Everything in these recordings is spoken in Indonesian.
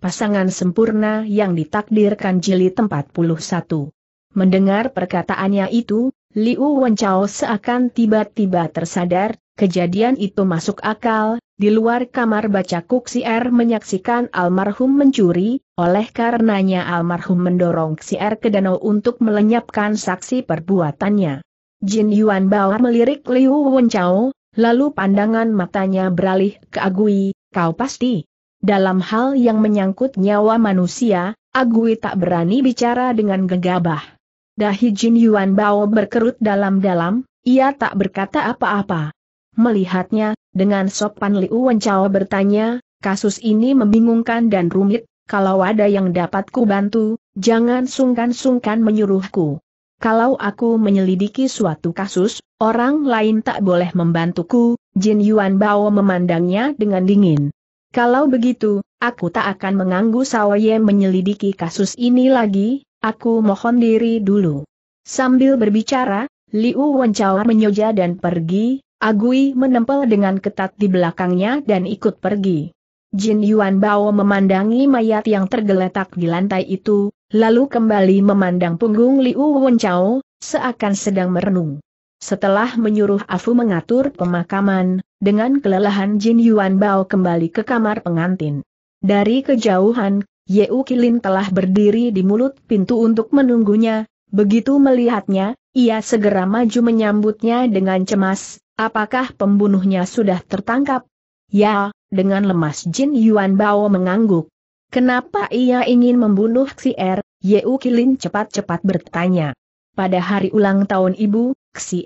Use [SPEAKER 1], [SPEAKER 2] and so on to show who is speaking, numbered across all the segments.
[SPEAKER 1] pasangan sempurna yang ditakdirkan tempat jilid satu. Mendengar perkataannya itu, Liu Wenchao seakan tiba-tiba tersadar, kejadian itu masuk akal, di luar kamar baca R menyaksikan almarhum mencuri, oleh karenanya almarhum mendorong R ke danau untuk melenyapkan saksi perbuatannya. Jin Yuan Bao melirik Liu Wenchao, lalu pandangan matanya beralih ke Agui, kau pasti dalam hal yang menyangkut nyawa manusia, Agui tak berani bicara dengan gegabah. Dahi Jin Yuan Bao berkerut dalam-dalam, ia tak berkata apa-apa. Melihatnya, dengan sopan Liu Wencao bertanya, kasus ini membingungkan dan rumit, kalau ada yang dapat ku bantu, jangan sungkan-sungkan menyuruhku. Kalau aku menyelidiki suatu kasus, orang lain tak boleh membantuku, Jin Yuan Bao memandangnya dengan dingin. Kalau begitu, aku tak akan mengganggu Sawaye menyelidiki kasus ini lagi, aku mohon diri dulu. Sambil berbicara, Liu Wencawa menyoja dan pergi, Agui menempel dengan ketat di belakangnya dan ikut pergi. Jin Yuan Bao memandangi mayat yang tergeletak di lantai itu, lalu kembali memandang punggung Liu Wenchao, seakan sedang merenung. Setelah menyuruh Afu mengatur pemakaman, dengan kelelahan Jin Yuan Bao kembali ke kamar pengantin. Dari kejauhan, U Kilin telah berdiri di mulut pintu untuk menunggunya, begitu melihatnya, ia segera maju menyambutnya dengan cemas, apakah pembunuhnya sudah tertangkap? Ya, dengan lemas Jin Yuan Bao mengangguk. Kenapa ia ingin membunuh er? Ye U Kilin cepat-cepat bertanya. Pada hari ulang tahun ibu,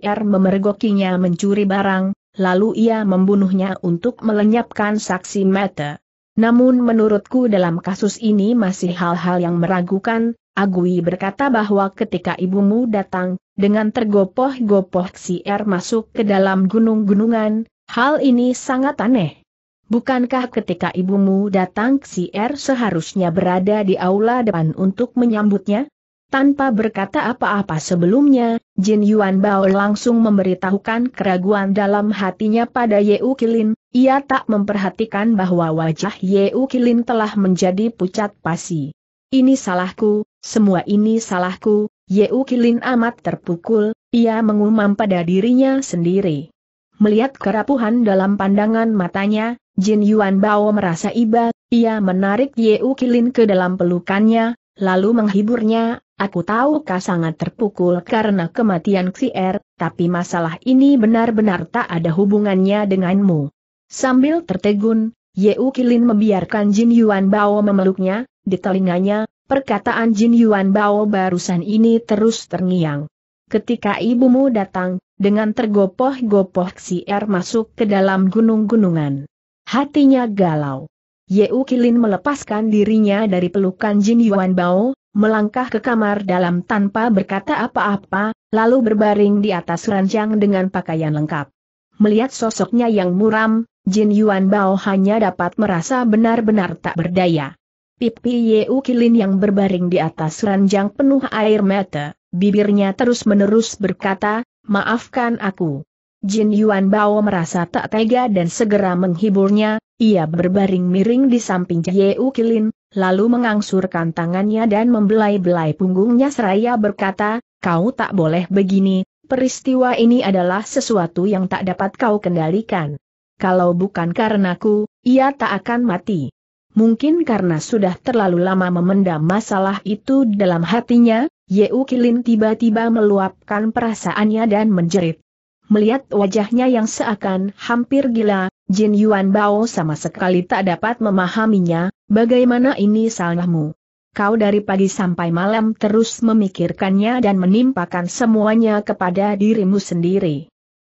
[SPEAKER 1] Er memergokinya mencuri barang, lalu ia membunuhnya untuk melenyapkan saksi mata. Namun menurutku dalam kasus ini masih hal-hal yang meragukan, Agui berkata bahwa ketika ibumu datang, dengan tergopoh-gopoh si R er masuk ke dalam gunung-gunungan, hal ini sangat aneh. Bukankah ketika ibumu datang si R er seharusnya berada di aula depan untuk menyambutnya? Tanpa berkata apa-apa sebelumnya, Jin Yuan Bao langsung memberitahukan keraguan dalam hatinya pada U Kilin, ia tak memperhatikan bahwa wajah U Kilin telah menjadi pucat pasi. Ini salahku, semua ini salahku, U Kilin amat terpukul, ia mengumam pada dirinya sendiri. Melihat kerapuhan dalam pandangan matanya, Jin Yuan Bao merasa iba, ia menarik U Kilin ke dalam pelukannya, lalu menghiburnya, aku tahu kau sangat terpukul karena kematian Xier, tapi masalah ini benar-benar tak ada hubungannya denganmu. Sambil tertegun, Yeu Kilin membiarkan Jin Yuan Bao memeluknya, di telinganya, perkataan Jin Yuan Bao barusan ini terus terngiang. Ketika ibumu datang, dengan tergopoh-gopoh Xier masuk ke dalam gunung-gunungan. Hatinya galau. Yeu Kilin melepaskan dirinya dari pelukan Jin Yuan Bao, melangkah ke kamar dalam tanpa berkata apa-apa, lalu berbaring di atas ranjang dengan pakaian lengkap. Melihat sosoknya yang muram, Jin Yuan Bao hanya dapat merasa benar-benar tak berdaya. Pipi Yeu Kilin yang berbaring di atas ranjang penuh air mata, bibirnya terus-menerus berkata, maafkan aku. Jin Yuan Bao merasa tak tega dan segera menghiburnya, ia berbaring miring di samping Yeukilin, Ukilin, lalu mengangsurkan tangannya dan membelai-belai punggungnya seraya berkata, kau tak boleh begini, peristiwa ini adalah sesuatu yang tak dapat kau kendalikan. Kalau bukan karenaku, ia tak akan mati. Mungkin karena sudah terlalu lama memendam masalah itu dalam hatinya, Yeukilin Ukilin tiba-tiba meluapkan perasaannya dan menjerit. Melihat wajahnya yang seakan hampir gila, Jin Yuan Bao sama sekali tak dapat memahaminya, bagaimana ini salahmu. Kau dari pagi sampai malam terus memikirkannya dan menimpakan semuanya kepada dirimu sendiri.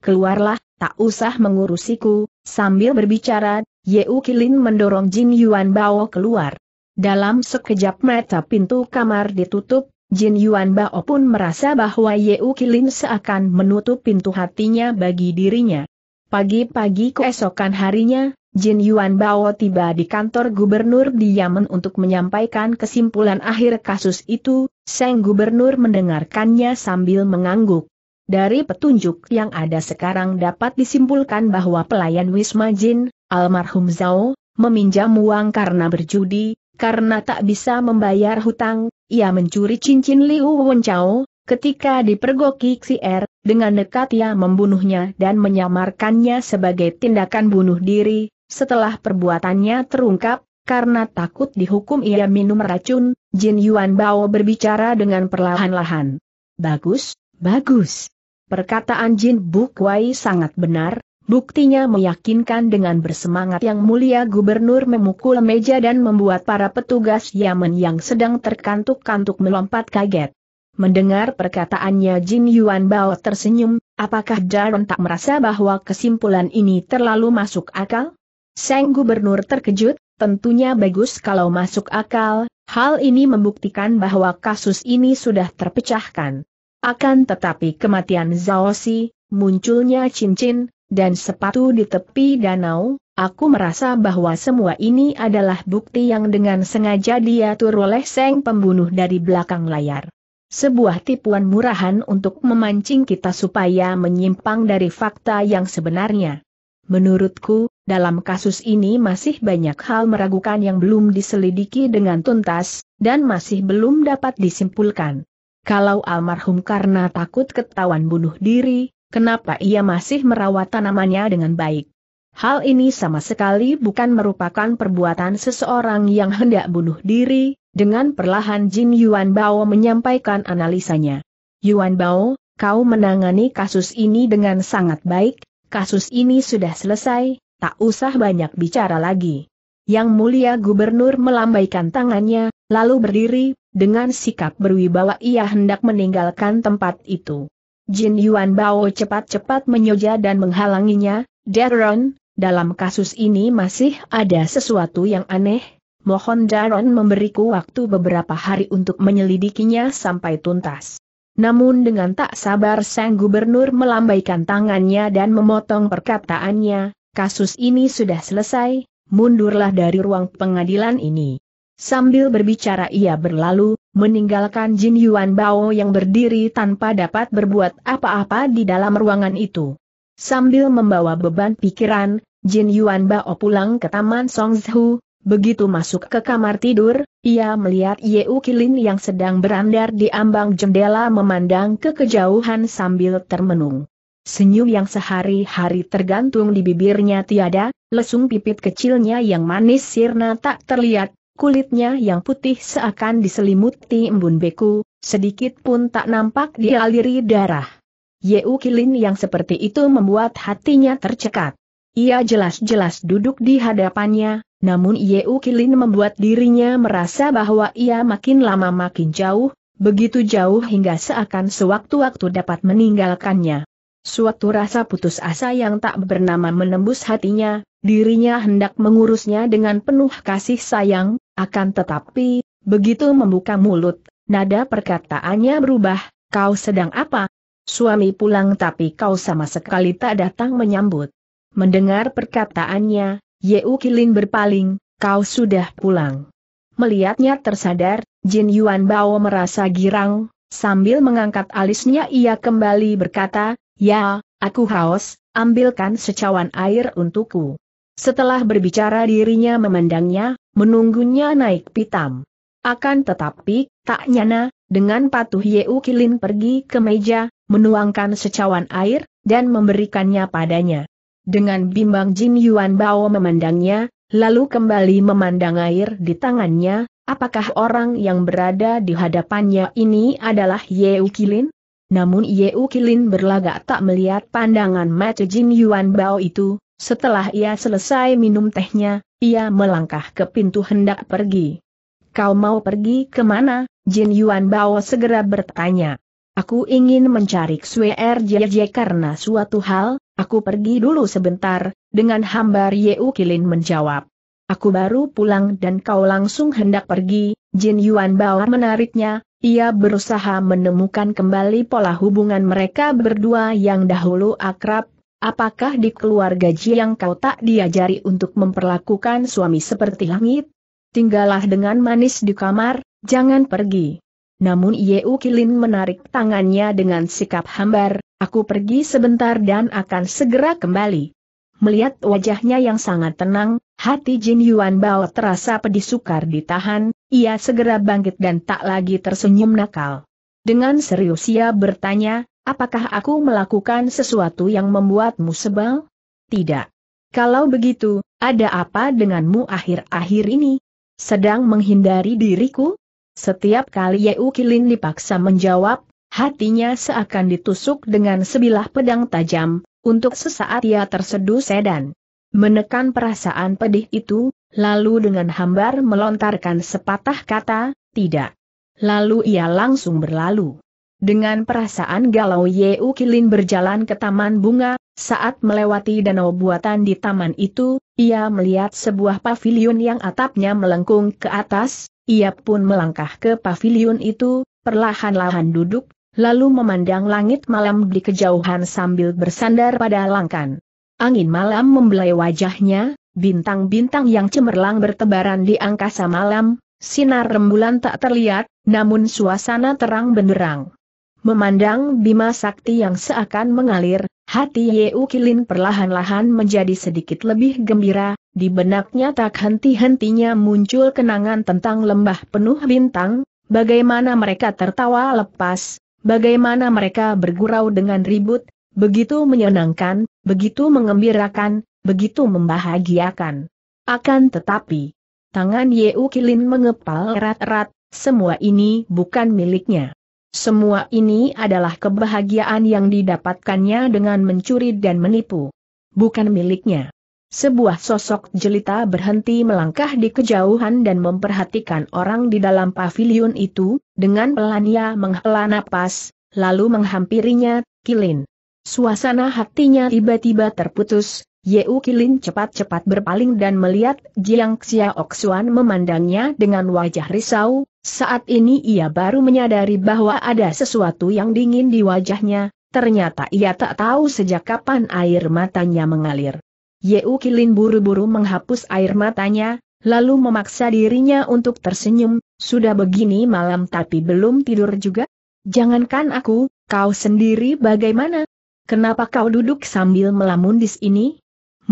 [SPEAKER 1] Keluarlah, tak usah mengurusiku, sambil berbicara, Yeu Kilin mendorong Jin Yuan Bao keluar. Dalam sekejap mata pintu kamar ditutup, Jin Yuan Bao pun merasa bahwa Yeu Kilin seakan menutup pintu hatinya bagi dirinya. Pagi-pagi keesokan harinya, Jin Yuan Bao tiba di kantor gubernur di Yaman untuk menyampaikan kesimpulan akhir kasus itu, Seng Gubernur mendengarkannya sambil mengangguk. Dari petunjuk yang ada sekarang dapat disimpulkan bahwa pelayan Wisma Jin, almarhum Zhao, meminjam uang karena berjudi, karena tak bisa membayar hutang, ia mencuri cincin Liu Wenchao, ketika dipergoki Xi'er. Dengan nekat ia membunuhnya dan menyamarkannya sebagai tindakan bunuh diri, setelah perbuatannya terungkap, karena takut dihukum ia minum racun, Jin Yuan Bao berbicara dengan perlahan-lahan. Bagus, bagus. Perkataan Jin Buk Wai sangat benar, buktinya meyakinkan dengan bersemangat yang mulia gubernur memukul meja dan membuat para petugas Yaman yang sedang terkantuk-kantuk melompat kaget. Mendengar perkataannya Jin Yuan Bao tersenyum, apakah Darren tak merasa bahwa kesimpulan ini terlalu masuk akal? Seng Gubernur terkejut, tentunya bagus kalau masuk akal, hal ini membuktikan bahwa kasus ini sudah terpecahkan. Akan tetapi kematian Zhao Si, munculnya cincin, dan sepatu di tepi danau, aku merasa bahwa semua ini adalah bukti yang dengan sengaja diatur oleh Seng pembunuh dari belakang layar sebuah tipuan murahan untuk memancing kita supaya menyimpang dari fakta yang sebenarnya. Menurutku, dalam kasus ini masih banyak hal meragukan yang belum diselidiki dengan tuntas, dan masih belum dapat disimpulkan. Kalau almarhum karena takut ketahuan bunuh diri, kenapa ia masih merawat tanamannya dengan baik? Hal ini sama sekali bukan merupakan perbuatan seseorang yang hendak bunuh diri, dengan perlahan Jin Yuan Bao menyampaikan analisanya. Yuan Bao, kau menangani kasus ini dengan sangat baik, kasus ini sudah selesai, tak usah banyak bicara lagi. Yang mulia gubernur melambaikan tangannya, lalu berdiri, dengan sikap berwibawa ia hendak meninggalkan tempat itu. Jin Yuan Bao cepat-cepat menyoja dan menghalanginya, Deron, dalam kasus ini masih ada sesuatu yang aneh, mohon Daron memberiku waktu beberapa hari untuk menyelidikinya sampai tuntas. Namun dengan tak sabar sang gubernur melambaikan tangannya dan memotong perkataannya, kasus ini sudah selesai, mundurlah dari ruang pengadilan ini. Sambil berbicara ia berlalu, meninggalkan Jin Yuan Bao yang berdiri tanpa dapat berbuat apa-apa di dalam ruangan itu. Sambil membawa beban pikiran, Jin Yuan Bao pulang ke Taman Songzhu, Begitu masuk ke kamar tidur, ia melihat Ye Ukilin yang sedang berandar di ambang jendela memandang ke kejauhan sambil termenung. Senyum yang sehari-hari tergantung di bibirnya tiada, lesung pipit kecilnya yang manis sirna tak terlihat, kulitnya yang putih seakan diselimuti embun beku, sedikit pun tak nampak dialiri darah. Ye Ukilin yang seperti itu membuat hatinya tercekat. Ia jelas-jelas duduk di hadapannya, namun Yeu Kilin membuat dirinya merasa bahwa ia makin lama makin jauh, begitu jauh hingga seakan sewaktu-waktu dapat meninggalkannya. Suatu rasa putus asa yang tak bernama menembus hatinya, dirinya hendak mengurusnya dengan penuh kasih sayang, akan tetapi, begitu membuka mulut, nada perkataannya berubah, kau sedang apa? Suami pulang tapi kau sama sekali tak datang menyambut. Mendengar perkataannya, Yeu Kilin berpaling, kau sudah pulang. Melihatnya tersadar, Jin Yuan Bao merasa girang, sambil mengangkat alisnya ia kembali berkata, Ya, aku haus, ambilkan secawan air untukku. Setelah berbicara dirinya memandangnya, menunggunya naik pitam. Akan tetapi, tak nyana, dengan patuh Yeu Kilin pergi ke meja, menuangkan secawan air, dan memberikannya padanya. Dengan bimbang Jin Yuan Bao memandangnya, lalu kembali memandang air di tangannya, apakah orang yang berada di hadapannya ini adalah Ye Ukilin? Namun Ye Ukilin berlagak tak melihat pandangan mata Jin Yuan Bao itu, setelah ia selesai minum tehnya, ia melangkah ke pintu hendak pergi. Kau mau pergi kemana? Jin Yuan Bao segera bertanya. Aku ingin mencari Xue er Jie karena suatu hal, Aku pergi dulu sebentar, dengan hambar Yeu Kilin menjawab. Aku baru pulang dan kau langsung hendak pergi, Jin Yuan Bao menariknya, ia berusaha menemukan kembali pola hubungan mereka berdua yang dahulu akrab, apakah di keluarga Ji yang kau tak diajari untuk memperlakukan suami seperti langit? Tinggallah dengan manis di kamar, jangan pergi. Namun Yeu Kilin menarik tangannya dengan sikap hambar, Aku pergi sebentar dan akan segera kembali. Melihat wajahnya yang sangat tenang, hati Jin Yuan Bao terasa pedih sukar ditahan, ia segera bangkit dan tak lagi tersenyum nakal. Dengan serius ia bertanya, apakah aku melakukan sesuatu yang membuatmu sebal? Tidak. Kalau begitu, ada apa denganmu akhir-akhir ini? Sedang menghindari diriku? Setiap kali Yeu Kilin dipaksa menjawab, Hatinya seakan ditusuk dengan sebilah pedang tajam, untuk sesaat ia terseduh sedan. Menekan perasaan pedih itu, lalu dengan hambar melontarkan sepatah kata, tidak. Lalu ia langsung berlalu. Dengan perasaan galau Ye Ukilin berjalan ke taman bunga, saat melewati danau buatan di taman itu, ia melihat sebuah pavilion yang atapnya melengkung ke atas, ia pun melangkah ke pavilion itu, perlahan-lahan duduk, lalu memandang langit malam di kejauhan sambil bersandar pada langkan. Angin malam membelai wajahnya, bintang-bintang yang cemerlang bertebaran di angkasa malam, sinar rembulan tak terlihat, namun suasana terang benderang. Memandang Bima Sakti yang seakan mengalir, hati Yeu Kilin perlahan-lahan menjadi sedikit lebih gembira, di benaknya tak henti-hentinya muncul kenangan tentang lembah penuh bintang, bagaimana mereka tertawa lepas, Bagaimana mereka bergurau dengan ribut, begitu menyenangkan, begitu mengembirakan, begitu membahagiakan. Akan tetapi, tangan Yeu Kilin mengepal erat-erat, semua ini bukan miliknya. Semua ini adalah kebahagiaan yang didapatkannya dengan mencuri dan menipu. Bukan miliknya. Sebuah sosok jelita berhenti melangkah di kejauhan dan memperhatikan orang di dalam pavilion itu, dengan pelan ia menghela napas, lalu menghampirinya, Kilin. Suasana hatinya tiba-tiba terputus, Yeu Kilin cepat-cepat berpaling dan melihat Jiang Xiaoxuan memandangnya dengan wajah risau, saat ini ia baru menyadari bahwa ada sesuatu yang dingin di wajahnya, ternyata ia tak tahu sejak kapan air matanya mengalir. Yeu Kilin buru-buru menghapus air matanya, lalu memaksa dirinya untuk tersenyum, sudah begini malam tapi belum tidur juga? Jangankan aku, kau sendiri bagaimana? Kenapa kau duduk sambil melamun di sini?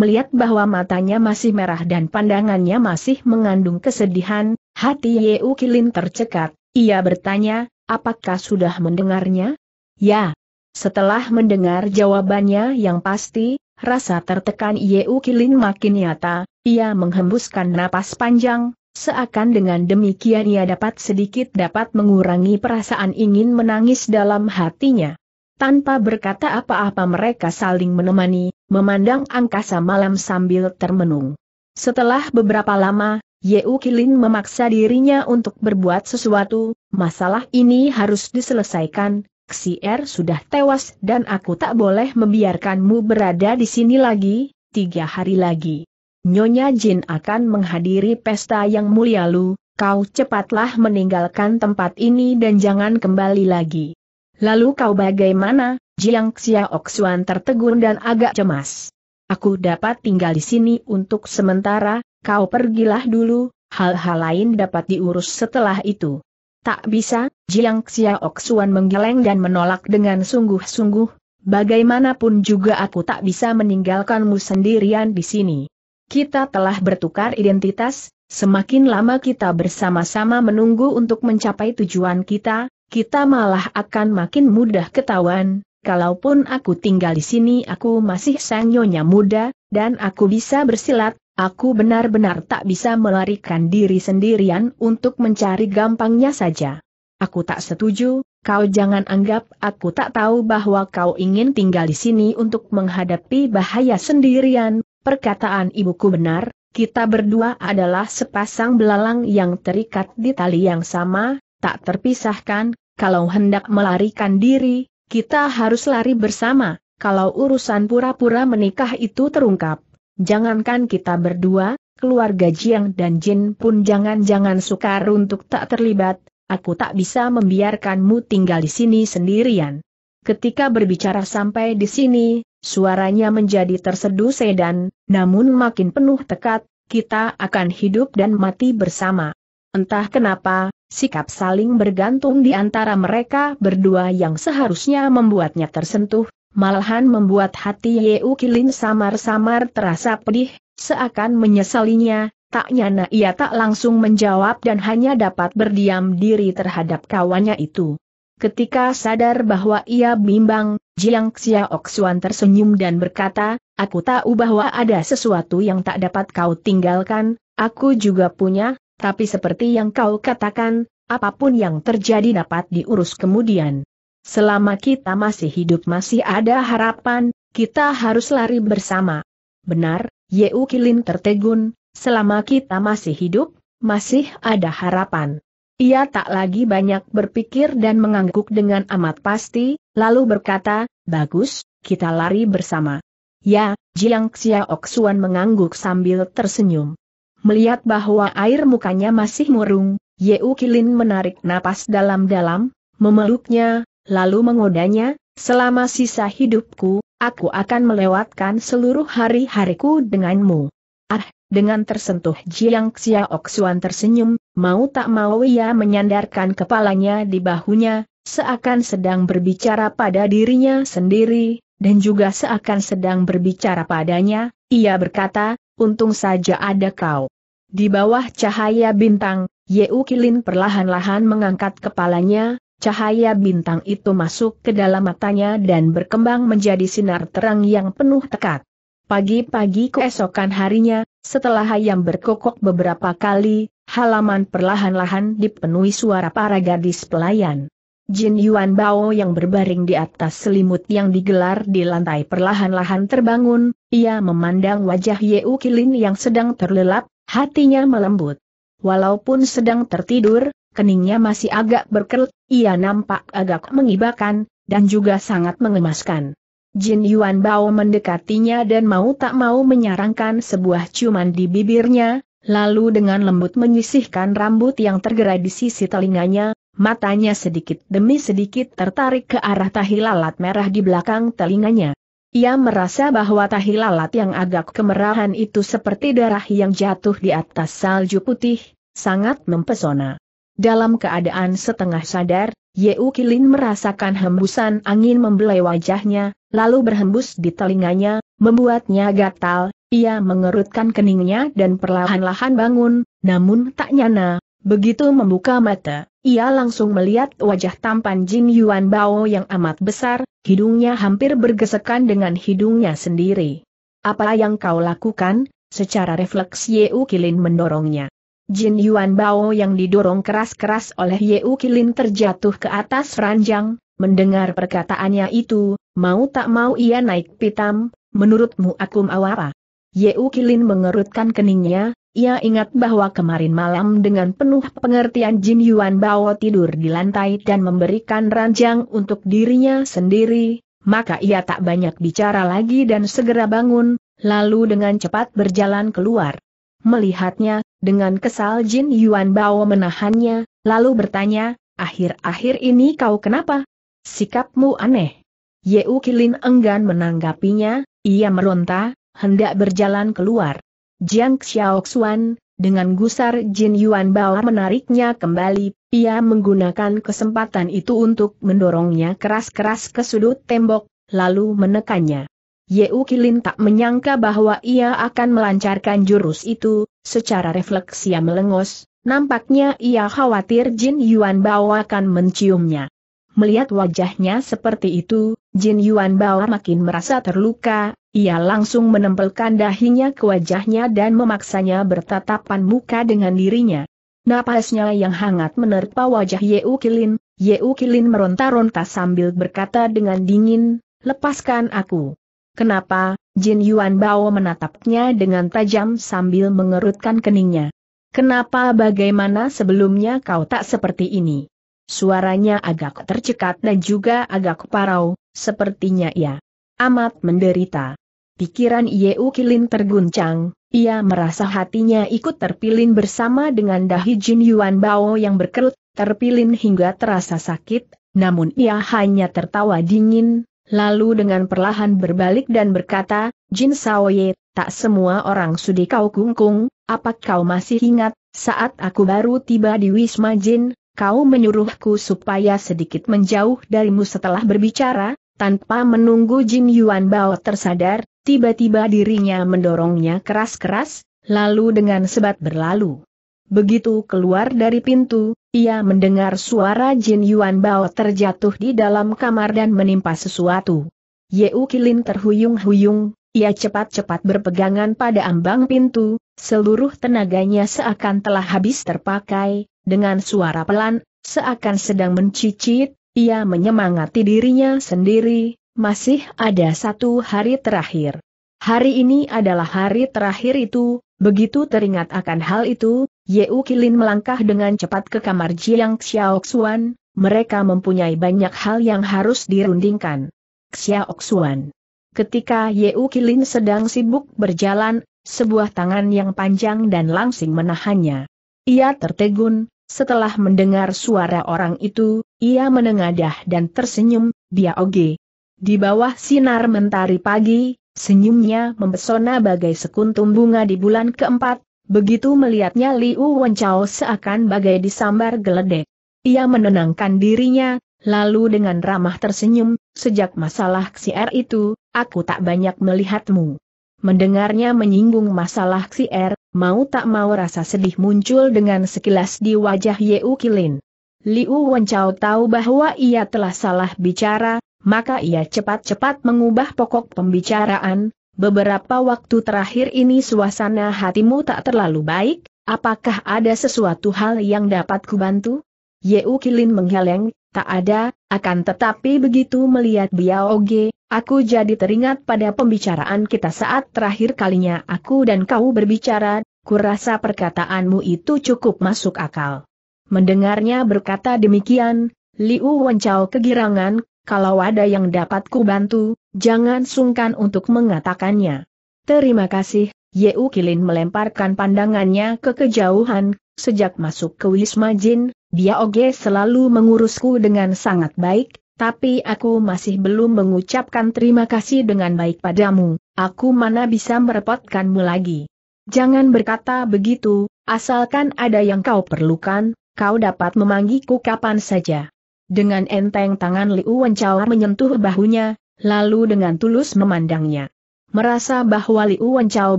[SPEAKER 1] Melihat bahwa matanya masih merah dan pandangannya masih mengandung kesedihan, hati Yeu Kilin tercekat. Ia bertanya, apakah sudah mendengarnya? Ya. Setelah mendengar jawabannya yang pasti, Rasa tertekan Yeu Kilin makin nyata, ia menghembuskan napas panjang, seakan dengan demikian ia dapat sedikit dapat mengurangi perasaan ingin menangis dalam hatinya. Tanpa berkata apa-apa mereka saling menemani, memandang angkasa malam sambil termenung. Setelah beberapa lama, Yeu Kilin memaksa dirinya untuk berbuat sesuatu, masalah ini harus diselesaikan, Xier sudah tewas dan aku tak boleh membiarkanmu berada di sini lagi, tiga hari lagi. Nyonya Jin akan menghadiri pesta yang mulia lu, kau cepatlah meninggalkan tempat ini dan jangan kembali lagi. Lalu kau bagaimana? Jiang Xiaoxuan tertegun dan agak cemas. Aku dapat tinggal di sini untuk sementara, kau pergilah dulu, hal-hal lain dapat diurus setelah itu. Tak bisa, Jiang Xiaoxuan Xuan menggeleng dan menolak dengan sungguh-sungguh, bagaimanapun juga aku tak bisa meninggalkanmu sendirian di sini. Kita telah bertukar identitas, semakin lama kita bersama-sama menunggu untuk mencapai tujuan kita, kita malah akan makin mudah ketahuan. Kalaupun aku tinggal di sini aku masih sang muda, dan aku bisa bersilat, Aku benar-benar tak bisa melarikan diri sendirian untuk mencari gampangnya saja. Aku tak setuju, kau jangan anggap aku tak tahu bahwa kau ingin tinggal di sini untuk menghadapi bahaya sendirian, perkataan ibuku benar, kita berdua adalah sepasang belalang yang terikat di tali yang sama, tak terpisahkan, kalau hendak melarikan diri, kita harus lari bersama, kalau urusan pura-pura menikah itu terungkap Jangankan kita berdua, keluarga Jiang dan Jin pun jangan-jangan sukar untuk tak terlibat, aku tak bisa membiarkanmu tinggal di sini sendirian. Ketika berbicara sampai di sini, suaranya menjadi tersedu sedan, namun makin penuh tekad, kita akan hidup dan mati bersama. Entah kenapa, sikap saling bergantung di antara mereka berdua yang seharusnya membuatnya tersentuh, malahan membuat hati Ye Kilin samar-samar terasa pedih, seakan menyesalinya, tak nyana ia tak langsung menjawab dan hanya dapat berdiam diri terhadap kawannya itu. Ketika sadar bahwa ia bimbang, Jiang Xiaoxuan tersenyum dan berkata, Aku tahu bahwa ada sesuatu yang tak dapat kau tinggalkan, aku juga punya, tapi seperti yang kau katakan, apapun yang terjadi dapat diurus kemudian. Selama kita masih hidup masih ada harapan, kita harus lari bersama. Benar, Yeu Kilin tertegun, selama kita masih hidup, masih ada harapan. Ia tak lagi banyak berpikir dan mengangguk dengan amat pasti, lalu berkata, bagus, kita lari bersama. Ya, Jiang Xiaoxuan mengangguk sambil tersenyum. Melihat bahwa air mukanya masih murung, Yeu Kilin menarik napas dalam-dalam, memeluknya, lalu mengodanya, selama sisa hidupku, aku akan melewatkan seluruh hari-hariku denganmu. Ah, dengan tersentuh Jiang Xiaoxuan tersenyum, mau tak mau ia menyandarkan kepalanya di bahunya, seakan sedang berbicara pada dirinya sendiri, dan juga seakan sedang berbicara padanya, ia berkata, untung saja ada kau. Di bawah cahaya bintang, Yeu Kilin perlahan-lahan mengangkat kepalanya, Cahaya bintang itu masuk ke dalam matanya dan berkembang menjadi sinar terang yang penuh tekat. Pagi-pagi keesokan harinya, setelah ayam berkokok beberapa kali, halaman perlahan-lahan dipenuhi suara para gadis pelayan. Jin Yuan Bao yang berbaring di atas selimut yang digelar di lantai perlahan-lahan terbangun, ia memandang wajah Ye Kilin yang sedang terlelap, hatinya melembut. Walaupun sedang tertidur, keningnya masih agak berkerut, ia nampak agak mengibakan, dan juga sangat mengemaskan. Jin Yuan Bao mendekatinya dan mau tak mau menyarankan sebuah ciuman di bibirnya, lalu dengan lembut menyisihkan rambut yang tergerai di sisi telinganya, matanya sedikit demi sedikit tertarik ke arah tahi lalat merah di belakang telinganya. Ia merasa bahwa tahi lalat yang agak kemerahan itu seperti darah yang jatuh di atas salju putih, sangat mempesona. Dalam keadaan setengah sadar, Yeu Kilin merasakan hembusan angin membelai wajahnya, lalu berhembus di telinganya, membuatnya gatal, ia mengerutkan keningnya dan perlahan-lahan bangun, namun tak nyana, begitu membuka mata, ia langsung melihat wajah tampan Jin Yuan Bao yang amat besar, hidungnya hampir bergesekan dengan hidungnya sendiri. Apa yang kau lakukan? Secara refleks Yeu Kilin mendorongnya. Jin Yuan Bao yang didorong keras-keras oleh Ye Ukilin terjatuh ke atas ranjang, mendengar perkataannya itu, mau tak mau ia naik pitam, menurutmu aku mau apa? Ye Ukilin mengerutkan keningnya, ia ingat bahwa kemarin malam dengan penuh pengertian Jin Yuan Bao tidur di lantai dan memberikan ranjang untuk dirinya sendiri, maka ia tak banyak bicara lagi dan segera bangun, lalu dengan cepat berjalan keluar. Melihatnya, dengan kesal Jin Yuan Bao menahannya, lalu bertanya, akhir-akhir ini kau kenapa? Sikapmu aneh. Yeu Kilin enggan menanggapinya, ia meronta, hendak berjalan keluar. Jiang Xiaoxuan, dengan gusar Jin Yuan Bao menariknya kembali, ia menggunakan kesempatan itu untuk mendorongnya keras-keras ke sudut tembok, lalu menekannya. Yeu Kilin tak menyangka bahwa ia akan melancarkan jurus itu, secara refleks ia melengos, nampaknya ia khawatir Jin Yuan Bao akan menciumnya. Melihat wajahnya seperti itu, Jin Yuan Bao makin merasa terluka, ia langsung menempelkan dahinya ke wajahnya dan memaksanya bertatapan muka dengan dirinya. Napasnya yang hangat menerpa wajah Yeu Kilin, Yeu Kilin meronta-ronta sambil berkata dengan dingin, lepaskan aku. Kenapa? Jin Yuan Bao menatapnya dengan tajam sambil mengerutkan keningnya. Kenapa bagaimana sebelumnya kau tak seperti ini? Suaranya agak tercekat dan juga agak parau, sepertinya ia amat menderita. Pikiran U Kilin terguncang, ia merasa hatinya ikut terpilin bersama dengan dahi Jin Yuan Bao yang berkerut, terpilin hingga terasa sakit, namun ia hanya tertawa dingin, lalu dengan perlahan berbalik dan berkata, Jin Ye, tak semua orang sudi kau kungkung, apa kau masih ingat, saat aku baru tiba di Wisma Jin, kau menyuruhku supaya sedikit menjauh darimu setelah berbicara, tanpa menunggu Jin Yuan Bao tersadar, tiba-tiba dirinya mendorongnya keras-keras, lalu dengan sebat berlalu. Begitu keluar dari pintu, ia mendengar suara Jin Yuan Bao terjatuh di dalam kamar dan menimpa sesuatu. U Kilin terhuyung-huyung, ia cepat-cepat berpegangan pada ambang pintu, seluruh tenaganya seakan telah habis terpakai, dengan suara pelan, seakan sedang mencicit, ia menyemangati dirinya sendiri, masih ada satu hari terakhir. Hari ini adalah hari terakhir itu, begitu teringat akan hal itu, Yeu Kilin melangkah dengan cepat ke kamar Jiang Xiaoxuan, mereka mempunyai banyak hal yang harus dirundingkan. Xiaoxuan. Ketika Yeu Kilin sedang sibuk berjalan, sebuah tangan yang panjang dan langsing menahannya. Ia tertegun, setelah mendengar suara orang itu, ia menengadah dan tersenyum, Biaoge. Di bawah sinar mentari pagi, senyumnya mempesona bagai sekuntum bunga di bulan keempat, Begitu melihatnya Liu Wenchao seakan bagai disambar geledek. Ia menenangkan dirinya, lalu dengan ramah tersenyum, sejak masalah Xier itu, aku tak banyak melihatmu. Mendengarnya menyinggung masalah Xier, mau tak mau rasa sedih muncul dengan sekilas di wajah Yeu Kilin. Liu Wenchao tahu bahwa ia telah salah bicara, maka ia cepat-cepat mengubah pokok pembicaraan, Beberapa waktu terakhir ini suasana hatimu tak terlalu baik, apakah ada sesuatu hal yang dapat kubantu? Yeu Kilin menggeleng, tak ada, akan tetapi begitu melihat Biaoge, aku jadi teringat pada pembicaraan kita saat terakhir kalinya aku dan kau berbicara, kurasa perkataanmu itu cukup masuk akal. Mendengarnya berkata demikian, Liu Wenchao kegirangan, kalau ada yang dapat ku bantu, jangan sungkan untuk mengatakannya. Terima kasih, Yeu Kilin melemparkan pandangannya ke kejauhan, sejak masuk ke Wisma Jin, dia Oge selalu mengurusku dengan sangat baik, tapi aku masih belum mengucapkan terima kasih dengan baik padamu, aku mana bisa merepotkanmu lagi. Jangan berkata begitu, asalkan ada yang kau perlukan, kau dapat memanggiku kapan saja. Dengan enteng tangan Liu Wenchao menyentuh bahunya, lalu dengan tulus memandangnya. Merasa bahwa Liu Wenchao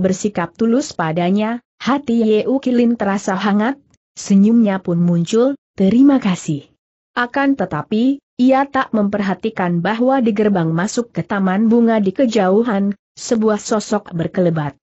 [SPEAKER 1] bersikap tulus padanya, hati Ye U Kilin terasa hangat, senyumnya pun muncul, terima kasih. Akan tetapi, ia tak memperhatikan bahwa di gerbang masuk ke taman bunga di kejauhan, sebuah sosok berkelebat.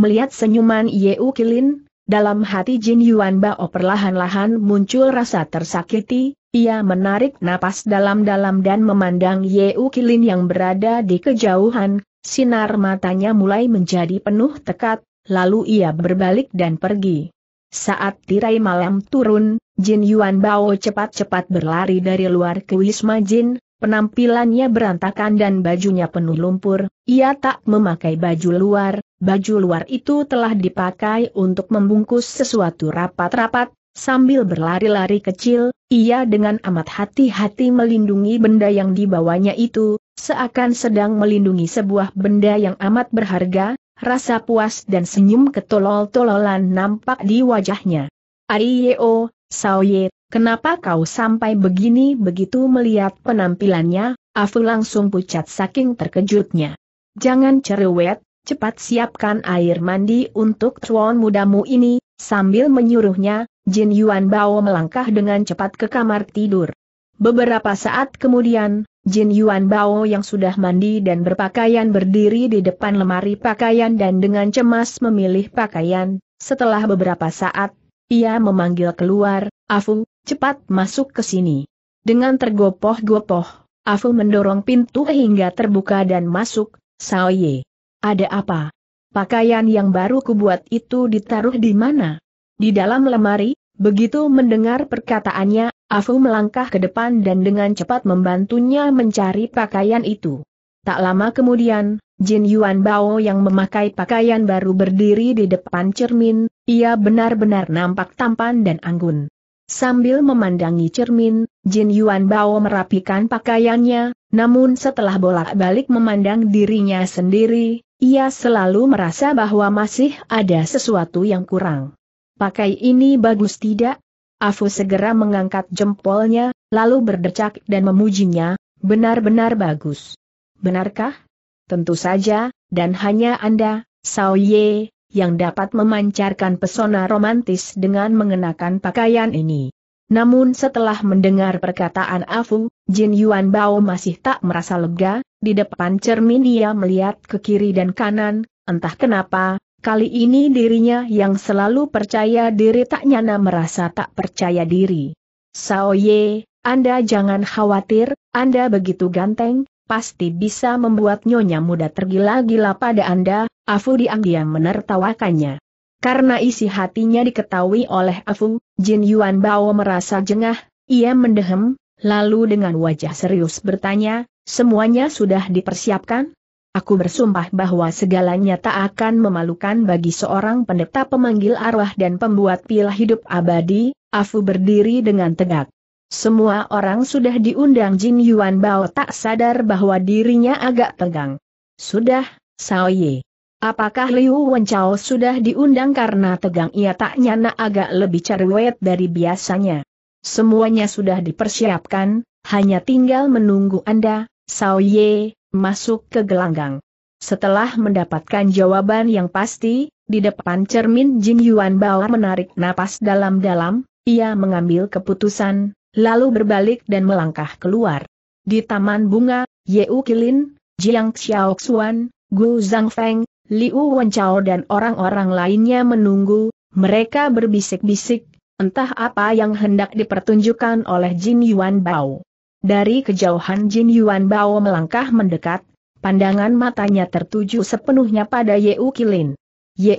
[SPEAKER 1] Melihat senyuman Ye U Kilin, dalam hati Jin Yuan Bao perlahan-lahan muncul rasa tersakiti, ia menarik napas dalam-dalam dan memandang Yeu Kilin yang berada di kejauhan, sinar matanya mulai menjadi penuh tekat, lalu ia berbalik dan pergi. Saat tirai malam turun, Jin Yuan Bao cepat-cepat berlari dari luar ke Wisma Jin, penampilannya berantakan dan bajunya penuh lumpur, ia tak memakai baju luar, baju luar itu telah dipakai untuk membungkus sesuatu rapat-rapat, Sambil berlari-lari kecil, ia dengan amat hati-hati melindungi benda yang dibawanya itu, seakan sedang melindungi sebuah benda yang amat berharga, rasa puas dan senyum ketolol-tololan nampak di wajahnya. Ariyeo, Saoye, kenapa kau sampai begini begitu melihat penampilannya, Afu langsung pucat saking terkejutnya. Jangan cerewet, cepat siapkan air mandi untuk tuan mudamu ini, sambil menyuruhnya, Jin Yuan Bao melangkah dengan cepat ke kamar tidur. Beberapa saat kemudian, Jin Yuan Bao yang sudah mandi dan berpakaian berdiri di depan lemari pakaian dan dengan cemas memilih pakaian, setelah beberapa saat, ia memanggil keluar, Afu, cepat masuk ke sini. Dengan tergopoh-gopoh, Afu mendorong pintu hingga terbuka dan masuk, Sao Ye. Ada apa? Pakaian yang baru kubuat itu ditaruh di mana? Di dalam lemari, begitu mendengar perkataannya, Afu melangkah ke depan dan dengan cepat membantunya mencari pakaian itu. Tak lama kemudian, Jin Yuan Bao yang memakai pakaian baru berdiri di depan cermin, ia benar-benar nampak tampan dan anggun. Sambil memandangi cermin, Jin Yuan Bao merapikan pakaiannya, namun setelah bolak-balik memandang dirinya sendiri, ia selalu merasa bahwa masih ada sesuatu yang kurang. Pakai ini bagus tidak? Afu segera mengangkat jempolnya, lalu berdecak dan memujinya, benar-benar bagus. Benarkah? Tentu saja, dan hanya Anda, Sao Ye, yang dapat memancarkan pesona romantis dengan mengenakan pakaian ini. Namun setelah mendengar perkataan Afu, Jin Yuan Bao masih tak merasa lega, di depan cermin ia melihat ke kiri dan kanan, entah kenapa, Kali ini dirinya yang selalu percaya diri tak nyana merasa tak percaya diri. Sao Ye, Anda jangan khawatir, Anda begitu ganteng, pasti bisa membuat nyonya muda tergila-gila pada Anda, Afu diam-diam menertawakannya. Karena isi hatinya diketahui oleh Afu, Jin Yuan Bao merasa jengah, ia mendehem, lalu dengan wajah serius bertanya, semuanya sudah dipersiapkan? Aku bersumpah bahwa segalanya tak akan memalukan bagi seorang pendeta pemanggil arwah dan pembuat pil hidup abadi, Afu berdiri dengan tegak. Semua orang sudah diundang Jin Yuan Bao tak sadar bahwa dirinya agak tegang. Sudah, Sao Ye. Apakah Liu Wenchao sudah diundang karena tegang ia tak nyana agak lebih cerewet dari biasanya. Semuanya sudah dipersiapkan, hanya tinggal menunggu Anda, Sao Ye, masuk ke gelanggang. Setelah mendapatkan jawaban yang pasti, di depan cermin Jin Yuan Bao menarik napas dalam-dalam, ia mengambil keputusan, lalu berbalik dan melangkah keluar. Di taman bunga, U Kilin, Jiang Xiaoxuan, Gu Zhangfeng, Liu Wenchao dan orang-orang lainnya menunggu, mereka berbisik-bisik, entah apa yang hendak dipertunjukkan oleh Jin Yuan Bao. Dari kejauhan Jin Yuan Bao melangkah mendekat, pandangan matanya tertuju sepenuhnya pada U Kilin.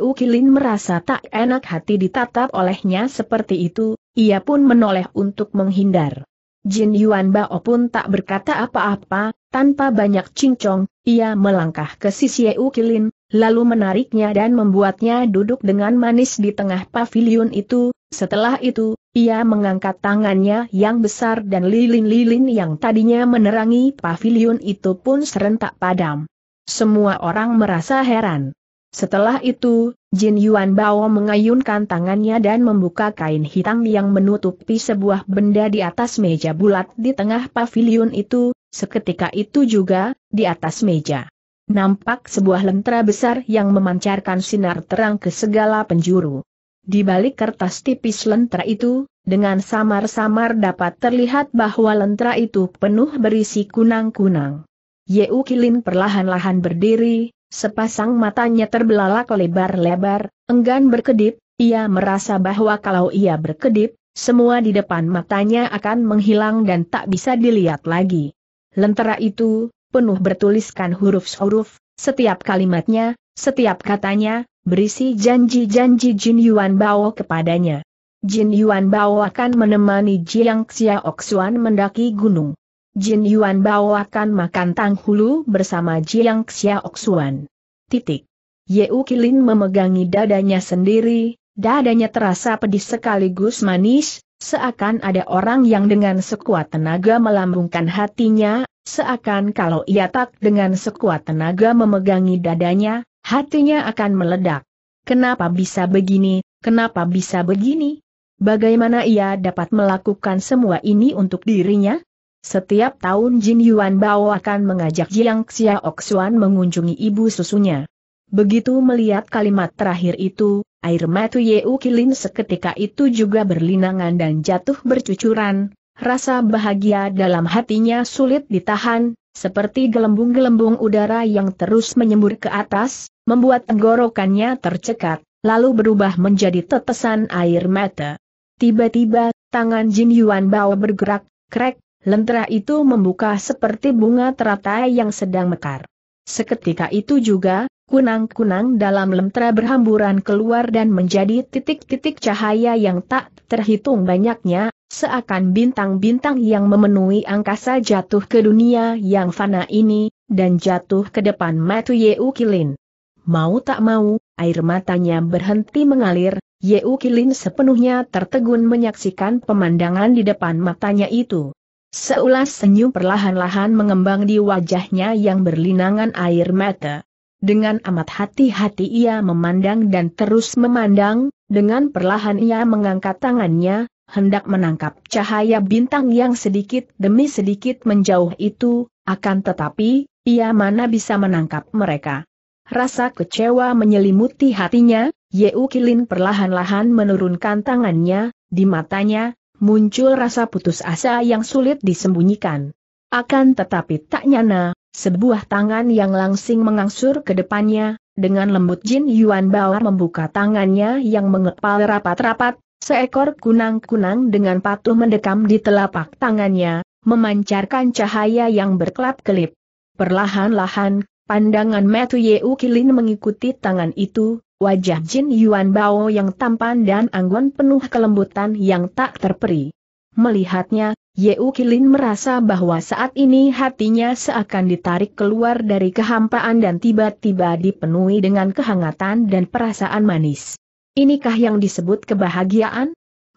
[SPEAKER 1] U Kilin merasa tak enak hati ditatap olehnya seperti itu, ia pun menoleh untuk menghindar. Jin Yuan Bao pun tak berkata apa-apa, tanpa banyak cincong, ia melangkah ke sisi U Kilin, lalu menariknya dan membuatnya duduk dengan manis di tengah pavilion itu, setelah itu, ia mengangkat tangannya yang besar dan lilin-lilin yang tadinya menerangi pavilion itu pun serentak padam. Semua orang merasa heran. Setelah itu, Jin Yuan Bao mengayunkan tangannya dan membuka kain hitam yang menutupi sebuah benda di atas meja bulat di tengah pavilion itu, seketika itu juga, di atas meja Nampak sebuah lentera besar yang memancarkan sinar terang ke segala penjuru. Di balik kertas tipis lentera itu, dengan samar-samar dapat terlihat bahwa lentera itu penuh berisi kunang-kunang. Yeu Kilin perlahan-lahan berdiri, sepasang matanya terbelalak lebar-lebar, enggan berkedip, ia merasa bahwa kalau ia berkedip, semua di depan matanya akan menghilang dan tak bisa dilihat lagi. Lentera itu, penuh bertuliskan huruf-huruf, setiap kalimatnya, setiap katanya, berisi janji-janji Jin Yuan Bao kepadanya. Jin Yuan Bao akan menemani Jiang Xiaoxuan mendaki gunung. Jin Yuan Bao akan makan tang hulu bersama Jiang Xiaoxuan. Titik. Ye Kilin memegangi dadanya sendiri, dadanya terasa pedih sekaligus manis, seakan ada orang yang dengan sekuat tenaga melambungkan hatinya, Seakan kalau ia tak dengan sekuat tenaga memegangi dadanya, hatinya akan meledak. Kenapa bisa begini, kenapa bisa begini? Bagaimana ia dapat melakukan semua ini untuk dirinya? Setiap tahun Jin Yuan Bao akan mengajak Jiang Xiaok mengunjungi ibu susunya. Begitu melihat kalimat terakhir itu, air mata Yeu Kilin seketika itu juga berlinangan dan jatuh bercucuran, Rasa bahagia dalam hatinya sulit ditahan, seperti gelembung-gelembung udara yang terus menyembur ke atas, membuat tenggorokannya tercekat, lalu berubah menjadi tetesan air mata. Tiba-tiba, tangan Jin Yuan Bao bergerak, krek, lentera itu membuka seperti bunga teratai yang sedang mekar. Seketika itu juga, kunang-kunang dalam lentera berhamburan keluar dan menjadi titik-titik cahaya yang tak terhitung banyaknya, Seakan bintang-bintang yang memenuhi angkasa jatuh ke dunia yang fana ini, dan jatuh ke depan Matu Yeu Kilin. Mau tak mau, air matanya berhenti mengalir, Yeu Kilin sepenuhnya tertegun menyaksikan pemandangan di depan matanya itu. Seulas senyum perlahan-lahan mengembang di wajahnya yang berlinangan air mata. Dengan amat hati-hati ia memandang dan terus memandang, dengan perlahan ia mengangkat tangannya, hendak menangkap cahaya bintang yang sedikit demi sedikit menjauh itu, akan tetapi, ia mana bisa menangkap mereka. Rasa kecewa menyelimuti hatinya, Yeu Kilin perlahan-lahan menurunkan tangannya, di matanya, muncul rasa putus asa yang sulit disembunyikan. Akan tetapi tak nyana, sebuah tangan yang langsing mengangsur ke depannya, dengan lembut Jin Yuan Bao membuka tangannya yang mengepal rapat-rapat, Seekor kunang-kunang dengan patuh mendekam di telapak tangannya, memancarkan cahaya yang berkelap-kelip. Perlahan-lahan, pandangan Matthew Yeu Kilin mengikuti tangan itu, wajah Jin Yuan Bao yang tampan dan anggun penuh kelembutan yang tak terperi. Melihatnya, Yeu Kilin merasa bahwa saat ini hatinya seakan ditarik keluar dari kehampaan dan tiba-tiba dipenuhi dengan kehangatan dan perasaan manis. Inikah yang disebut kebahagiaan?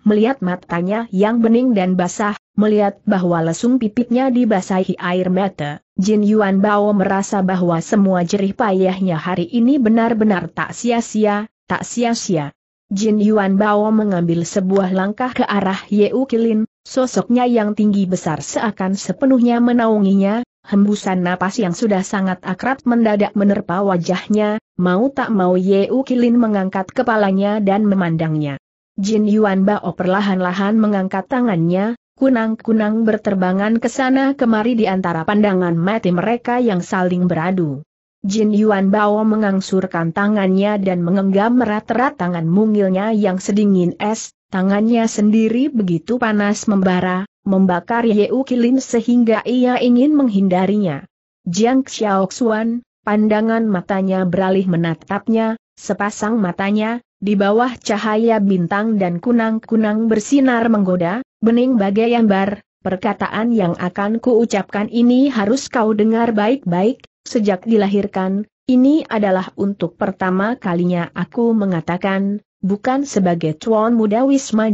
[SPEAKER 1] Melihat matanya yang bening dan basah, melihat bahwa lesung pipitnya dibasahi air mata, Jin Yuan Bao merasa bahwa semua jerih payahnya hari ini benar-benar tak sia-sia, tak sia-sia. Jin Yuan Bao mengambil sebuah langkah ke arah Ye Kilin, sosoknya yang tinggi besar seakan sepenuhnya menaunginya, hembusan napas yang sudah sangat akrab mendadak menerpa wajahnya, Mau tak mau Yeukilin Kilin mengangkat kepalanya dan memandangnya. Jin Yuan Bao perlahan-lahan mengangkat tangannya, kunang-kunang berterbangan ke sana kemari di antara pandangan mati mereka yang saling beradu. Jin Yuan Bao mengangsurkan tangannya dan mengenggam erat-erat tangan mungilnya yang sedingin es, tangannya sendiri begitu panas membara, membakar Yeukilin Kilin sehingga ia ingin menghindarinya. Jiang Xiaoxuan, pandangan matanya beralih menatapnya, sepasang matanya, di bawah cahaya bintang dan kunang-kunang bersinar menggoda, bening bagai ambar, perkataan yang akan kuucapkan ini harus kau dengar baik-baik, sejak dilahirkan, ini adalah untuk pertama kalinya aku mengatakan, bukan sebagai tuan muda Wisma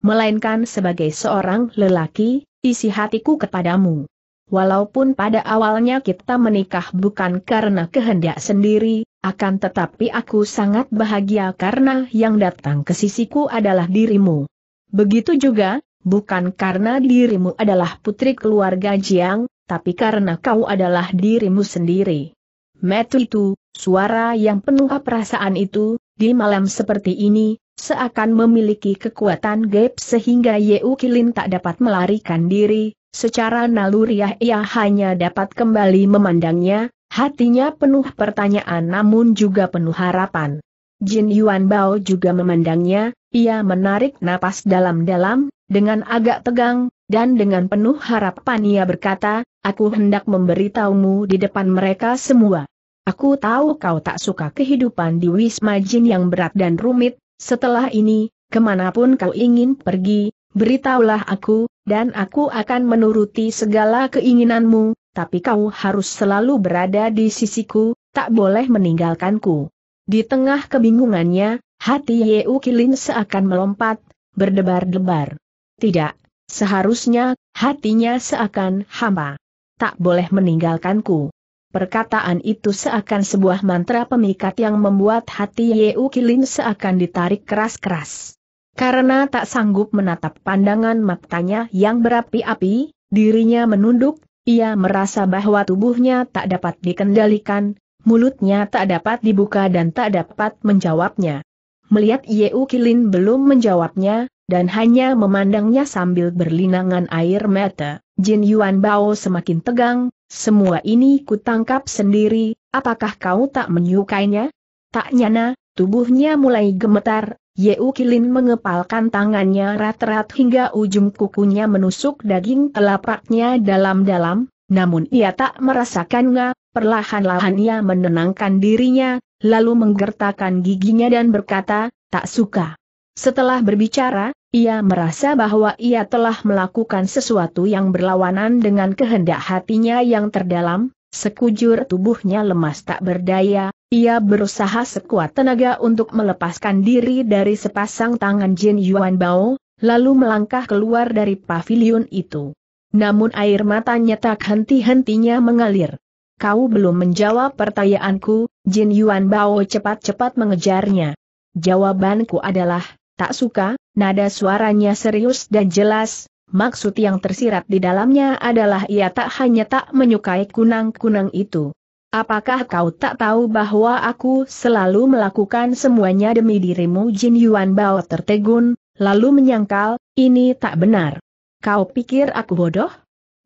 [SPEAKER 1] melainkan sebagai seorang lelaki, isi hatiku kepadamu. Walaupun pada awalnya kita menikah bukan karena kehendak sendiri, akan tetapi aku sangat bahagia karena yang datang ke sisiku adalah dirimu. Begitu juga, bukan karena dirimu adalah putri keluarga Jiang, tapi karena kau adalah dirimu sendiri. Metu itu, suara yang penuh perasaan itu, di malam seperti ini, seakan memiliki kekuatan gap sehingga Yeu Kilin tak dapat melarikan diri, Secara naluriah ia hanya dapat kembali memandangnya, hatinya penuh pertanyaan namun juga penuh harapan. Jin Yuan Bao juga memandangnya, ia menarik napas dalam-dalam, dengan agak tegang, dan dengan penuh harapan ia berkata, aku hendak memberitahumu di depan mereka semua. Aku tahu kau tak suka kehidupan di Wisma Jin yang berat dan rumit, setelah ini, kemanapun kau ingin pergi, beritahulah aku, dan aku akan menuruti segala keinginanmu, tapi kau harus selalu berada di sisiku, tak boleh meninggalkanku. Di tengah kebingungannya, hati Yeu Kilin seakan melompat, berdebar-debar. Tidak, seharusnya, hatinya seakan hampa. Tak boleh meninggalkanku. Perkataan itu seakan sebuah mantra pemikat yang membuat hati Yeu Kilin seakan ditarik keras-keras. Karena tak sanggup menatap pandangan matanya yang berapi-api, dirinya menunduk, ia merasa bahwa tubuhnya tak dapat dikendalikan, mulutnya tak dapat dibuka dan tak dapat menjawabnya. Melihat Yeu Kilin belum menjawabnya, dan hanya memandangnya sambil berlinangan air mata, Jin Yuan Bao semakin tegang, semua ini kutangkap sendiri, apakah kau tak menyukainya? Tak nyana, tubuhnya mulai gemetar, Yeu Kilin mengepalkan tangannya rat-rat hingga ujung kukunya menusuk daging telapaknya dalam-dalam, namun ia tak merasakannya, perlahan-lahan ia menenangkan dirinya, lalu menggertakkan giginya dan berkata, tak suka. Setelah berbicara, ia merasa bahwa ia telah melakukan sesuatu yang berlawanan dengan kehendak hatinya yang terdalam, sekujur tubuhnya lemas tak berdaya, ia berusaha sekuat tenaga untuk melepaskan diri dari sepasang tangan Jin Yuan Bao, lalu melangkah keluar dari pavilion itu. Namun air matanya tak henti-hentinya mengalir. Kau belum menjawab pertanyaanku, Jin Yuan Bao cepat-cepat mengejarnya. Jawabanku adalah, tak suka, nada suaranya serius dan jelas, maksud yang tersirat di dalamnya adalah ia tak hanya tak menyukai kunang-kunang itu Apakah kau tak tahu bahwa aku selalu melakukan semuanya demi dirimu Jin Yuan Bao tertegun, lalu menyangkal, ini tak benar. Kau pikir aku bodoh?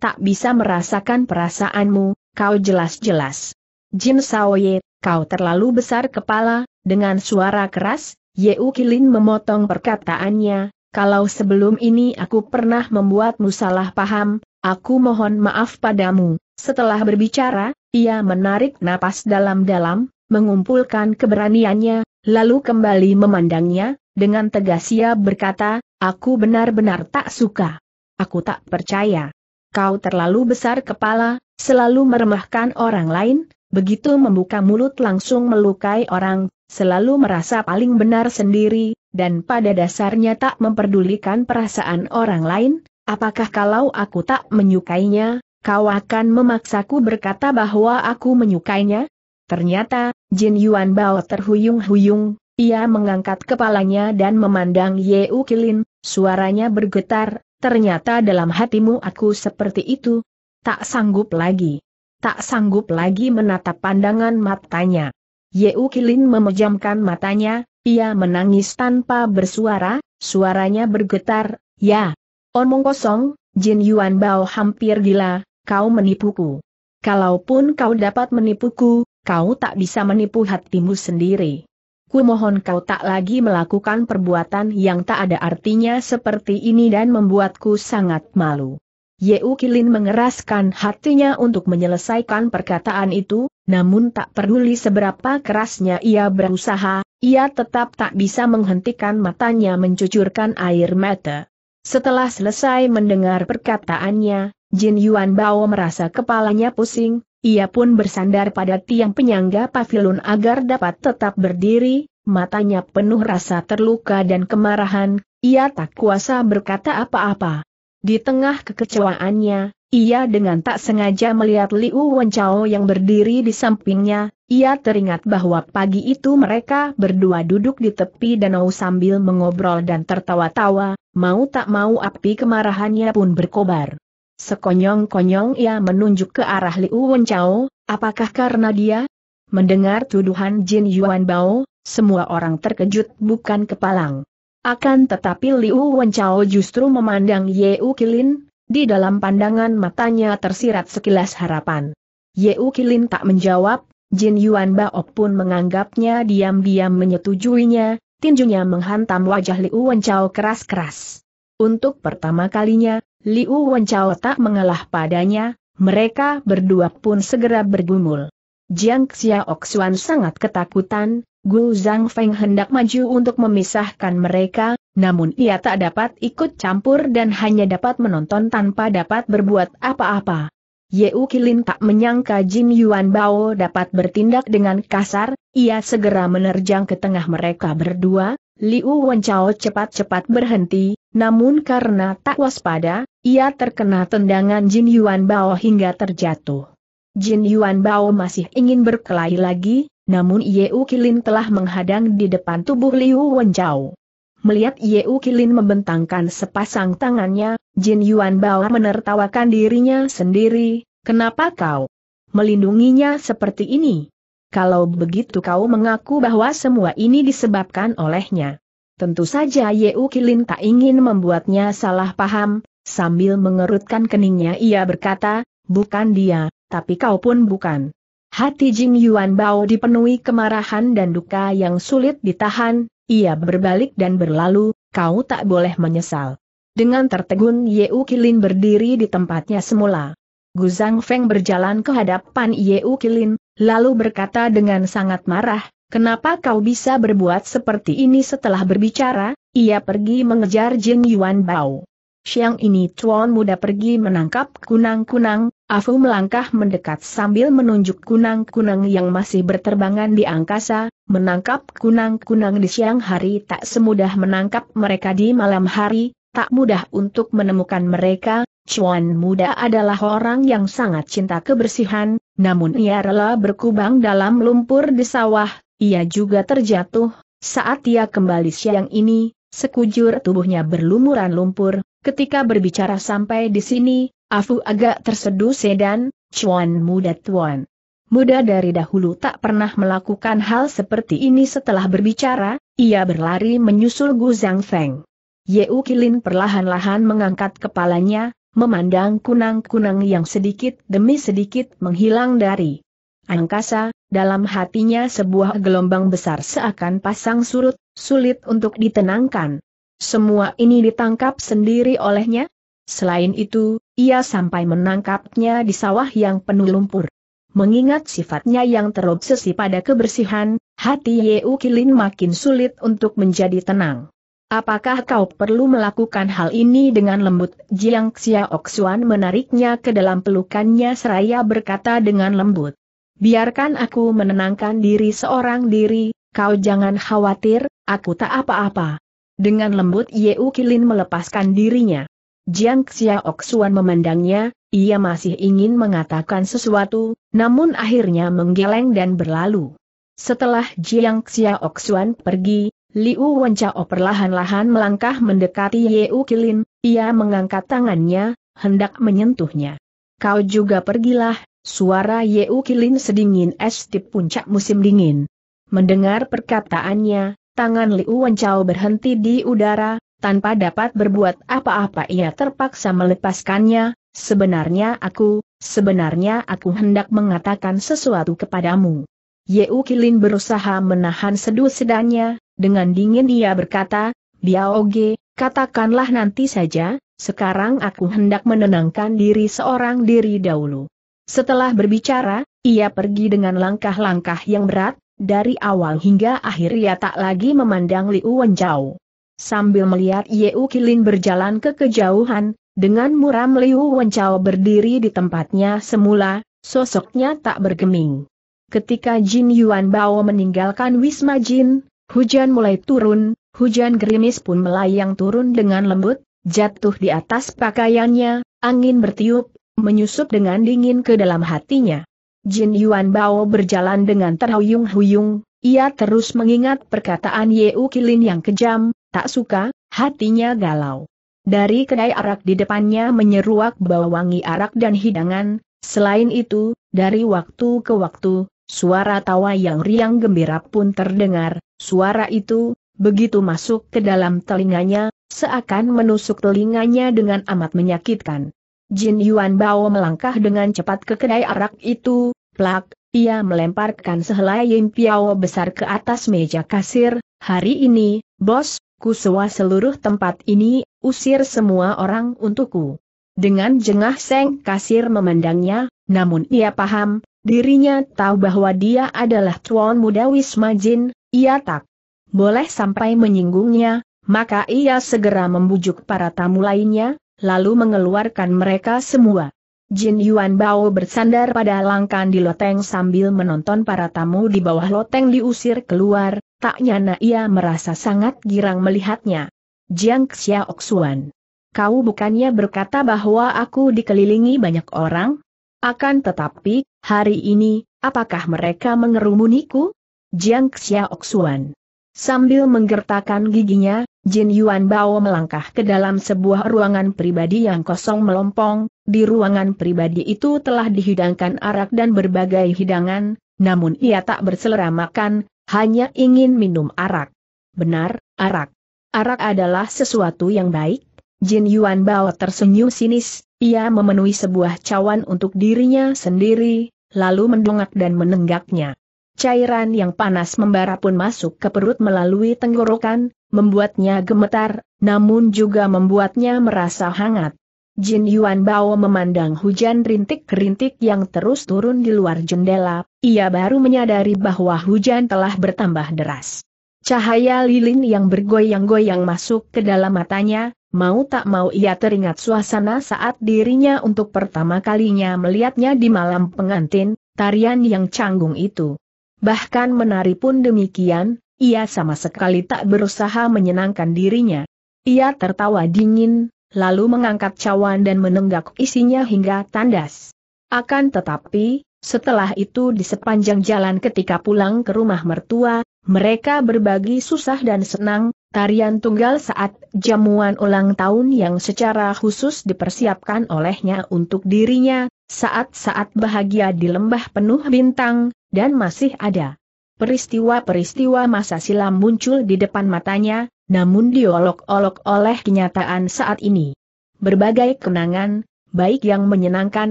[SPEAKER 1] Tak bisa merasakan perasaanmu, kau jelas-jelas. Jin Saoye, kau terlalu besar kepala, dengan suara keras, Ye Kilin memotong perkataannya, kalau sebelum ini aku pernah membuatmu salah paham, aku mohon maaf padamu. Setelah berbicara, ia menarik napas dalam-dalam, mengumpulkan keberaniannya, lalu kembali memandangnya, dengan tegas ia berkata, aku benar-benar tak suka. Aku tak percaya. Kau terlalu besar kepala, selalu meremahkan orang lain, begitu membuka mulut langsung melukai orang, selalu merasa paling benar sendiri, dan pada dasarnya tak memperdulikan perasaan orang lain, apakah kalau aku tak menyukainya, Kau akan memaksaku berkata bahwa aku menyukainya? Ternyata, Jin Yuan Bao terhuyung-huyung, ia mengangkat kepalanya dan memandang Ye U Kilin. suaranya bergetar, ternyata dalam hatimu aku seperti itu. Tak sanggup lagi. Tak sanggup lagi menatap pandangan matanya. Ye U Kilin memejamkan matanya, ia menangis tanpa bersuara, suaranya bergetar, ya. Omong kosong, Jin Yuan Bao hampir gila, kau menipuku. Kalaupun kau dapat menipuku, kau tak bisa menipu hatimu sendiri. Kumohon kau tak lagi melakukan perbuatan yang tak ada artinya seperti ini dan membuatku sangat malu. Yeu Kilin mengeraskan hatinya untuk menyelesaikan perkataan itu, namun tak peduli seberapa kerasnya ia berusaha, ia tetap tak bisa menghentikan matanya mencucurkan air mata. Setelah selesai mendengar perkataannya, Jin Yuan Bao merasa kepalanya pusing, ia pun bersandar pada tiang penyangga pavilion agar dapat tetap berdiri, matanya penuh rasa terluka dan kemarahan, ia tak kuasa berkata apa-apa. Di tengah kekecewaannya, ia dengan tak sengaja melihat Liu Wenchao yang berdiri di sampingnya, ia teringat bahwa pagi itu mereka berdua duduk di tepi danau sambil mengobrol dan tertawa-tawa, mau tak mau api kemarahannya pun berkobar. Sekonyong-konyong ia menunjuk ke arah Liu Wenchao, apakah karena dia? Mendengar tuduhan Jin Yuan Bao, semua orang terkejut bukan kepalang. Akan tetapi Liu Wenchao justru memandang Yeu Kilin, di dalam pandangan matanya tersirat sekilas harapan. Yeu Kilin tak menjawab, Jin Yuan Bao pun menganggapnya diam-diam menyetujuinya, tinjunya menghantam wajah Liu Wenchao keras-keras. Untuk pertama kalinya, Liu Wenchao tak mengalah padanya, mereka berdua pun segera bergumul. Jiang Xiaoxuan sangat ketakutan, Gu Zhang Feng hendak maju untuk memisahkan mereka, namun ia tak dapat ikut campur dan hanya dapat menonton tanpa dapat berbuat apa-apa. Yeu Kilin tak menyangka Jin Yuan Bao dapat bertindak dengan kasar, ia segera menerjang ke tengah mereka berdua, Liu Wenchao cepat-cepat berhenti, namun karena tak waspada, ia terkena tendangan Jin Yuan Bao hingga terjatuh. Jin Yuan Bao masih ingin berkelahi lagi, namun Yeu Kilin telah menghadang di depan tubuh Liu Wenjiao. Melihat Yeu Kilin membentangkan sepasang tangannya, Jin Yuan Bao menertawakan dirinya sendiri, kenapa kau melindunginya seperti ini? Kalau begitu kau mengaku bahwa semua ini disebabkan olehnya. Tentu saja Yeu Kilin tak ingin membuatnya salah paham, sambil mengerutkan keningnya ia berkata, bukan dia, tapi kau pun bukan. Hati Jing Yuan Bao dipenuhi kemarahan dan duka yang sulit ditahan, ia berbalik dan berlalu, kau tak boleh menyesal. Dengan tertegun Yeu Kilin berdiri di tempatnya semula. Zhang Feng berjalan ke hadapan Yeu Kilin, lalu berkata dengan sangat marah, Kenapa kau bisa berbuat seperti ini setelah berbicara, ia pergi mengejar Jin Yuan Bao. Siang ini Tuan Muda pergi menangkap kunang-kunang, Afu melangkah mendekat sambil menunjuk kunang-kunang yang masih berterbangan di angkasa, menangkap kunang-kunang di siang hari tak semudah menangkap mereka di malam hari, tak mudah untuk menemukan mereka, Chuan Muda adalah orang yang sangat cinta kebersihan, namun ia rela berkubang dalam lumpur di sawah, ia juga terjatuh, saat ia kembali siang ini, sekujur tubuhnya berlumuran lumpur, ketika berbicara sampai di sini, Afu agak terseduh sedan, Chuan muda tuan. Muda dari dahulu tak pernah melakukan hal seperti ini setelah berbicara, ia berlari menyusul Gu Zhang Feng. Ye Kilin perlahan-lahan mengangkat kepalanya, memandang kunang-kunang yang sedikit demi sedikit menghilang dari angkasa, dalam hatinya sebuah gelombang besar seakan pasang surut, sulit untuk ditenangkan. Semua ini ditangkap sendiri olehnya. Selain itu, ia sampai menangkapnya di sawah yang penuh lumpur. Mengingat sifatnya yang terobsesi pada kebersihan, hati Yeu Kilin makin sulit untuk menjadi tenang. Apakah kau perlu melakukan hal ini dengan lembut? Jiang Xiaoxuan menariknya ke dalam pelukannya seraya berkata dengan lembut. Biarkan aku menenangkan diri seorang diri, kau jangan khawatir, aku tak apa-apa. Dengan lembut Yeu Kilin melepaskan dirinya. Jiang Xiaoxuan memandangnya, ia masih ingin mengatakan sesuatu, namun akhirnya menggeleng dan berlalu. Setelah Jiang Xiaoxuan pergi, Liu Wenchao perlahan-lahan melangkah mendekati Yeu Kilin, ia mengangkat tangannya, hendak menyentuhnya. Kau juga pergilah, Suara Yeu Kilin sedingin es di puncak musim dingin. Mendengar perkataannya, tangan Liu Wencao berhenti di udara, tanpa dapat berbuat apa-apa ia terpaksa melepaskannya, sebenarnya aku, sebenarnya aku hendak mengatakan sesuatu kepadamu. Yeu Kilin berusaha menahan seduh sedannya, dengan dingin ia berkata, Biaoge, katakanlah nanti saja, sekarang aku hendak menenangkan diri seorang diri dahulu. Setelah berbicara, ia pergi dengan langkah-langkah yang berat, dari awal hingga akhir ia tak lagi memandang Liu Wenjau. Sambil melihat Yeu Kilin berjalan ke kejauhan, dengan muram Liu Wenjau berdiri di tempatnya semula, sosoknya tak bergeming. Ketika Jin Yuan Bao meninggalkan Wisma Jin, hujan mulai turun, hujan gerimis pun melayang turun dengan lembut, jatuh di atas pakaiannya, angin bertiup, menyusup dengan dingin ke dalam hatinya. Jin Yuan Bao berjalan dengan terhuyung-huyung, ia terus mengingat perkataan Yeu Kilin yang kejam, tak suka, hatinya galau. Dari kedai arak di depannya menyeruak bau wangi arak dan hidangan, selain itu, dari waktu ke waktu, suara tawa yang riang gembira pun terdengar, suara itu, begitu masuk ke dalam telinganya, seakan menusuk telinganya dengan amat menyakitkan. Jin Yuan Bao melangkah dengan cepat ke kedai arak itu, plak, ia melemparkan sehelai Yin Piao besar ke atas meja kasir, hari ini, bos, ku sewa seluruh tempat ini, usir semua orang untukku. Dengan jengah Seng kasir memandangnya, namun ia paham, dirinya tahu bahwa dia adalah tuan muda Wisma Jin, ia tak boleh sampai menyinggungnya, maka ia segera membujuk para tamu lainnya, lalu mengeluarkan mereka semua. Jin Yuan Bao bersandar pada langkan di loteng sambil menonton para tamu di bawah loteng diusir keluar, tak nyana ia merasa sangat girang melihatnya. Jiang Xiaoxuan. Kau bukannya berkata bahwa aku dikelilingi banyak orang? Akan tetapi, hari ini, apakah mereka mengerumuniku? Jiang Xiaoxuan. Sambil menggertakkan giginya, Jin Yuan Bao melangkah ke dalam sebuah ruangan pribadi yang kosong melompong, di ruangan pribadi itu telah dihidangkan arak dan berbagai hidangan, namun ia tak berselera makan, hanya ingin minum arak. Benar, arak. Arak adalah sesuatu yang baik. Jin Yuan Bao tersenyum sinis, ia memenuhi sebuah cawan untuk dirinya sendiri, lalu mendongak dan menenggaknya. Cairan yang panas membara pun masuk ke perut melalui tenggorokan, membuatnya gemetar, namun juga membuatnya merasa hangat. Jin Yuan Bao memandang hujan rintik-rintik yang terus turun di luar jendela, ia baru menyadari bahwa hujan telah bertambah deras. Cahaya lilin yang bergoyang-goyang masuk ke dalam matanya, mau tak mau ia teringat suasana saat dirinya untuk pertama kalinya melihatnya di malam pengantin, tarian yang canggung itu. Bahkan menari pun demikian, ia sama sekali tak berusaha menyenangkan dirinya. Ia tertawa dingin, lalu mengangkat cawan dan menenggak isinya hingga tandas. Akan tetapi, setelah itu di sepanjang jalan ketika pulang ke rumah mertua, mereka berbagi susah dan senang, tarian tunggal saat jamuan ulang tahun yang secara khusus dipersiapkan olehnya untuk dirinya, saat-saat bahagia di lembah penuh bintang, dan masih ada. Peristiwa-peristiwa masa silam muncul di depan matanya, namun diolok-olok oleh kenyataan saat ini. Berbagai kenangan, baik yang menyenangkan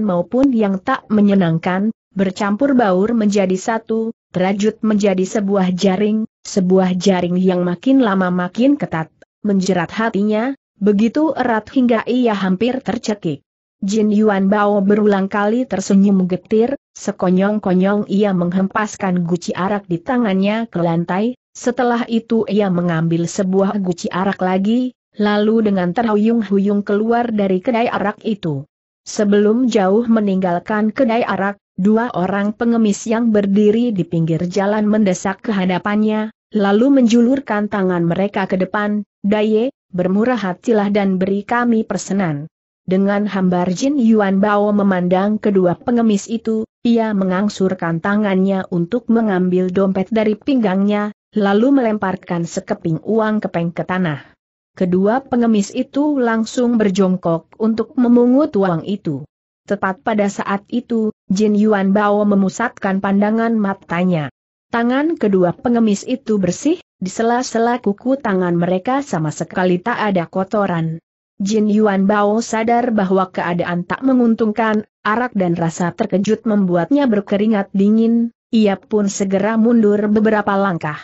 [SPEAKER 1] maupun yang tak menyenangkan, bercampur baur menjadi satu, terajut menjadi sebuah jaring, sebuah jaring yang makin lama makin ketat, menjerat hatinya, begitu erat hingga ia hampir tercekik. Jin Yuan Bao berulang kali tersenyum getir, sekonyong-konyong ia menghempaskan guci arak di tangannya ke lantai, setelah itu ia mengambil sebuah guci arak lagi, lalu dengan terhuyung-huyung keluar dari kedai arak itu. Sebelum jauh meninggalkan kedai arak, dua orang pengemis yang berdiri di pinggir jalan mendesak ke hadapannya, lalu menjulurkan tangan mereka ke depan, Daye, bermurah hatilah dan beri kami persenan. Dengan hambar Jin Yuan Bao memandang kedua pengemis itu, ia mengangsurkan tangannya untuk mengambil dompet dari pinggangnya, lalu melemparkan sekeping uang kepeng ke tanah. Kedua pengemis itu langsung berjongkok untuk memungut uang itu. Tepat pada saat itu, Jin Yuan Bao memusatkan pandangan matanya. Tangan kedua pengemis itu bersih, di sela-sela kuku tangan mereka sama sekali tak ada kotoran. Jin Yuan Bao sadar bahwa keadaan tak menguntungkan, arak dan rasa terkejut membuatnya berkeringat dingin, ia pun segera mundur beberapa langkah.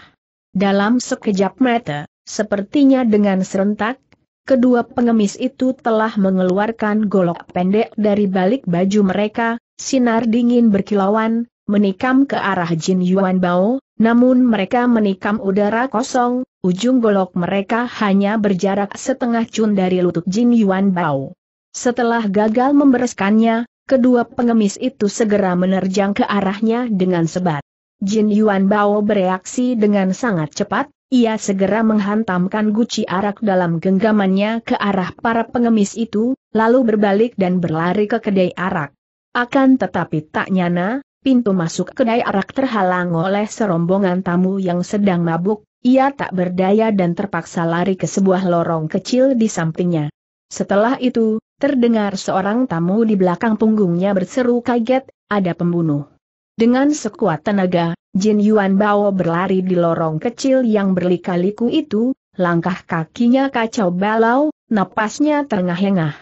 [SPEAKER 1] Dalam sekejap mata, sepertinya dengan serentak, kedua pengemis itu telah mengeluarkan golok pendek dari balik baju mereka, sinar dingin berkilauan, menikam ke arah Jin Yuan Bao, namun mereka menikam udara kosong, Ujung golok mereka hanya berjarak setengah cun dari lutut Jin Yuan Bao. Setelah gagal membereskannya, kedua pengemis itu segera menerjang ke arahnya dengan sebat. Jin Yuan Bao bereaksi dengan sangat cepat, ia segera menghantamkan guci arak dalam genggamannya ke arah para pengemis itu, lalu berbalik dan berlari ke kedai arak. Akan tetapi tak nyana, pintu masuk kedai arak terhalang oleh serombongan tamu yang sedang mabuk, ia tak berdaya dan terpaksa lari ke sebuah lorong kecil di sampingnya. Setelah itu, terdengar seorang tamu di belakang punggungnya berseru kaget, ada pembunuh. Dengan sekuat tenaga, Jin Yuan Bao berlari di lorong kecil yang berliku liku itu, langkah kakinya kacau balau, napasnya terengah-engah.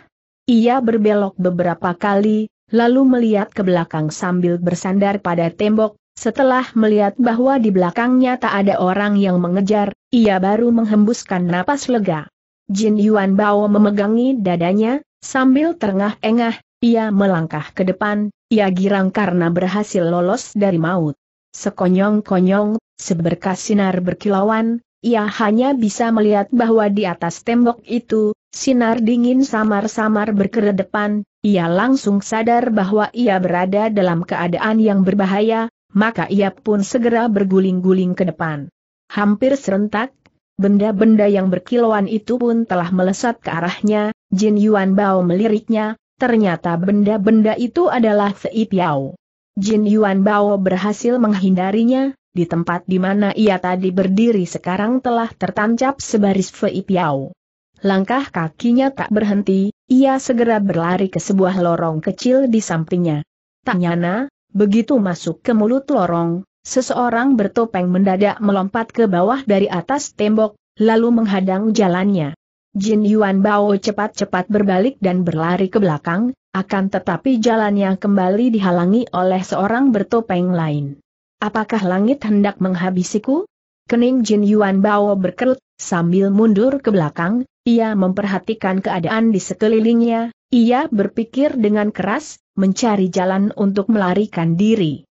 [SPEAKER 1] Ia berbelok beberapa kali, lalu melihat ke belakang sambil bersandar pada tembok, setelah melihat bahwa di belakangnya tak ada orang yang mengejar, ia baru menghembuskan napas lega. Jin Yuan Bao memegangi dadanya, sambil terengah-engah, ia melangkah ke depan, ia girang karena berhasil lolos dari maut. Sekonyong-konyong, seberkas sinar berkilauan, ia hanya bisa melihat bahwa di atas tembok itu, sinar dingin samar-samar berkeredepan, ia langsung sadar bahwa ia berada dalam keadaan yang berbahaya, maka ia pun segera berguling-guling ke depan. Hampir serentak, benda-benda yang berkilauan itu pun telah melesat ke arahnya, Jin Yuan Bao meliriknya, ternyata benda-benda itu adalah Fei Piao. Jin Yuan Bao berhasil menghindarinya, di tempat di mana ia tadi berdiri sekarang telah tertancap sebaris Fei Piao. Langkah kakinya tak berhenti, ia segera berlari ke sebuah lorong kecil di sampingnya. Tanyana, Begitu masuk ke mulut lorong, seseorang bertopeng mendadak melompat ke bawah dari atas tembok, lalu menghadang jalannya. Jin Yuan Bao cepat-cepat berbalik dan berlari ke belakang, akan tetapi jalannya kembali dihalangi oleh seorang bertopeng lain. Apakah langit hendak menghabisiku? Kening Jin Yuan Bao berkerut, sambil mundur ke belakang, ia memperhatikan keadaan di sekelilingnya, ia berpikir dengan keras, mencari jalan untuk melarikan diri.